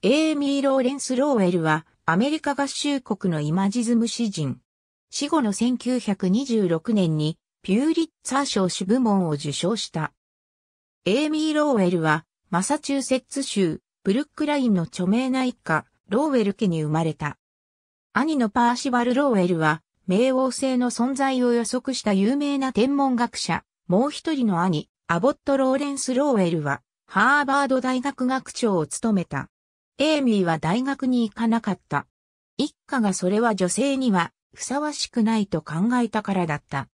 エーミー・ローレンス・ローウェルは、アメリカ合衆国のイマジズム詩人。死後の1926年に、ピューリッツァー賞主部門を受賞した。エーミー・ローウェルは、マサチューセッツ州、ブルックラインの著名な一家、ローウェル家に生まれた。兄のパーシバル・ローウェルは、冥王星の存在を予測した有名な天文学者、もう一人の兄、アボット・ローレンス・ローウェルは、ハーバード大学学長を務めた。エイミーは大学に行かなかった。一家がそれは女性にはふさわしくないと考えたからだった。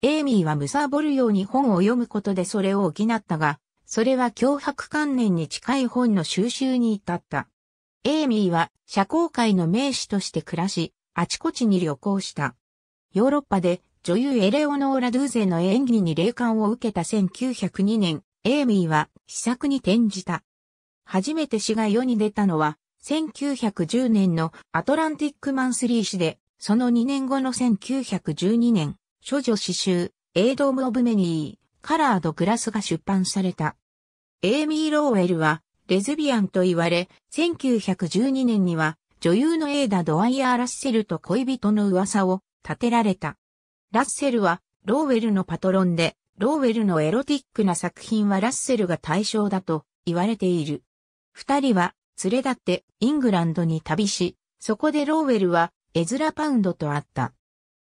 エイミーはぼるように本を読むことでそれを補ったが、それは脅迫観念に近い本の収集に至った。エイミーは社交界の名士として暮らし、あちこちに旅行した。ヨーロッパで女優エレオノーラ・ドゥーゼの演技に霊感を受けた1902年、エイミーは秘策に転じた。初めて詩が世に出たのは、1910年のアトランティックマンスリー誌で、その2年後の1912年、諸女詩集、エイド・ム・オブ・メニー、カラード・グラスが出版された。エイミー・ローウェルは、レズビアンと言われ、1912年には、女優のエーダ・ドワイヤー・ラッセルと恋人の噂を立てられた。ラッセルは、ローウェルのパトロンで、ローウェルのエロティックな作品はラッセルが対象だと言われている。二人は連れ立ってイングランドに旅し、そこでローウェルはエズラ・パウンドと会った。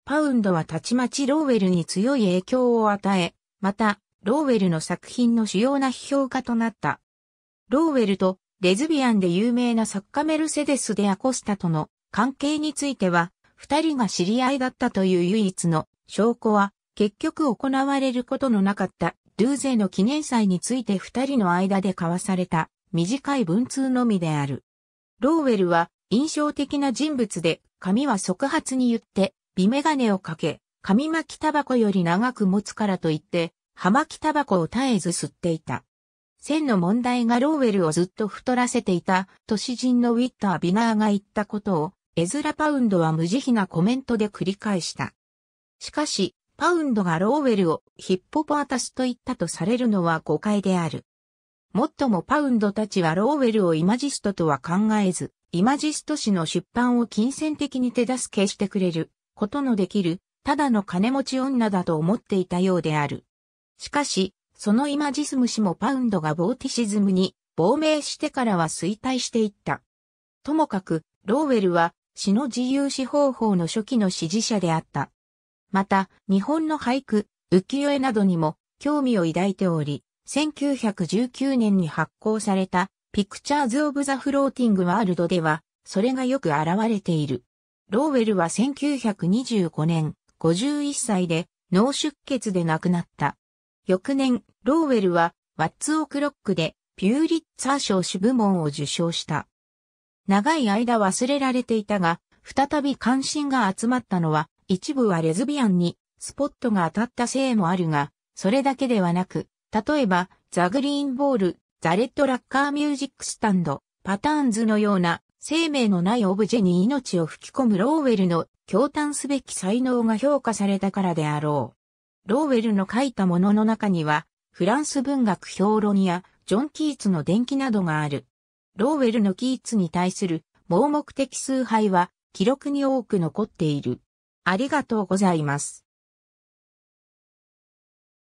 パウンドはたちまちローウェルに強い影響を与え、また、ローウェルの作品の主要な批評家となった。ローウェルとレズビアンで有名な作家メルセデス・デ・アコスタとの関係については、二人が知り合いだったという唯一の証拠は、結局行われることのなかったルーゼの記念祭について二人の間で交わされた短い文通のみである。ローウェルは印象的な人物で髪は即発に言って美メガネをかけ、紙巻きタバコより長く持つからといって、葉巻タバコを絶えず吸っていた。線の問題がローウェルをずっと太らせていた、都市人のウィッター・ビナーが言ったことを、エズラ・パウンドは無慈悲なコメントで繰り返した。しかし、パウンドがローウェルをヒッポポアタスと言ったとされるのは誤解である。もっともパウンドたちはローウェルをイマジストとは考えず、イマジスト誌の出版を金銭的に手助けしてくれることのできる、ただの金持ち女だと思っていたようである。しかし、そのイマジスム氏もパウンドがボーティシズムに亡命してからは衰退していった。ともかく、ローウェルは詩の自由詩方法の初期の支持者であった。また、日本の俳句、浮世絵などにも興味を抱いており、1919年に発行されたピクチャーズ・オブ・ザ・フローティング・ワールドでは、それがよく現れている。ローウェルは1925年、51歳で脳出血で亡くなった。翌年、ローウェルは、ワッツ・オクロックでピューリッツァー賞主部門を受賞した。長い間忘れられていたが、再び関心が集まったのは、一部はレズビアンにスポットが当たったせいもあるが、それだけではなく、例えば、ザ・グリーンボール、ザ・レッド・ラッカー・ミュージック・スタンド、パターンズのような生命のないオブジェに命を吹き込むローウェルの驚嘆すべき才能が評価されたからであろう。ローウェルの書いたものの中には、フランス文学評論やジョン・キーツの伝記などがある。ローウェルのキーツに対する盲目的崇拝は記録に多く残っている。ありがとうございます。